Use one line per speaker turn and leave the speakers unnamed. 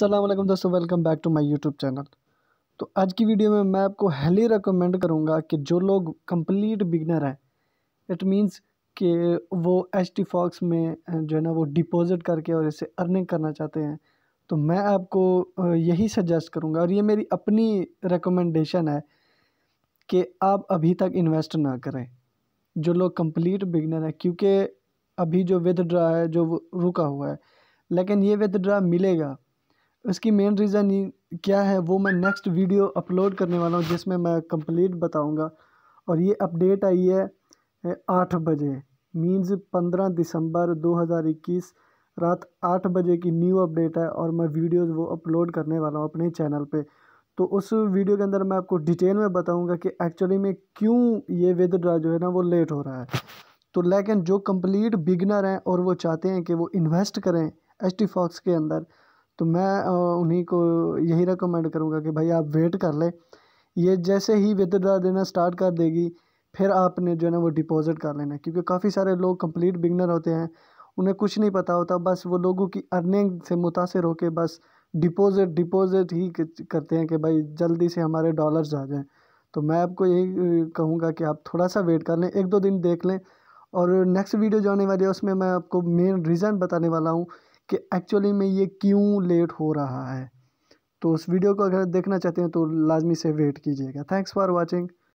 सलामकुम दोस्तों welcome back to my YouTube channel तो आज की वीडियो में मैं आपको हेली रिकमेंड करूँगा कि जो लोग कंप्लीट बिगनर हैं इट मींस कि वो एच टी फॉक्स में जो है ना वो डिपॉजिट करके और इसे अर्निंग करना चाहते हैं तो मैं आपको यही सजेस्ट करूँगा और ये मेरी अपनी रिकमेंडेशन है कि आप अभी तक इन्वेस्ट ना करें जो लोग कम्प्लीट बिगनर हैं क्योंकि अभी जो विदड्रा है जो रुका हुआ है लेकिन ये विदड्रा मिलेगा उसकी मेन रीज़न क्या है वो मैं नेक्स्ट वीडियो अपलोड करने वाला हूँ जिसमें मैं कंप्लीट बताऊँगा और ये अपडेट आई है आठ बजे मीन्स पंद्रह दिसंबर दो हज़ार इक्कीस रात आठ बजे की न्यू अपडेट है और मैं वीडियोज़ वो अपलोड करने वाला हूँ अपने चैनल पे तो उस वीडियो के अंदर मैं आपको डिटेल में बताऊँगा कि एक्चुअली में क्यों ये विदड्रा जो है ना वो लेट हो रहा है तो लेकिन जो कंप्लीट बिगनर हैं और वो चाहते हैं कि वो इन्वेस्ट करें एच टी फॉक्स के अंदर तो मैं उन्हीं को यही रिकमेंड करूँगा कि भाई आप वेट कर लें ये जैसे ही विदड्रा देना स्टार्ट कर देगी फिर आपने जो है ना वो डिपॉज़िट कर लेना क्योंकि काफ़ी सारे लोग कंप्लीट बिगनर होते हैं उन्हें कुछ नहीं पता होता बस वो लोगों की अर्निंग से मुतासर होकर बस डिपॉज़िट डिपॉज़िट ही करते हैं कि भाई जल्दी से हमारे डॉलर्स आ जाएँ तो मैं आपको यही कहूँगा कि आप थोड़ा सा वेट कर लें एक दो दिन देख लें और नेक्स्ट वीडियो जो आने वाली है उसमें मैं आपको मेन रीज़न बताने वाला हूँ कि एक्चुअली में ये क्यों लेट हो रहा है तो उस वीडियो को अगर देखना चाहते हैं तो लाजमी से वेट कीजिएगा थैंक्स फॉर वॉचिंग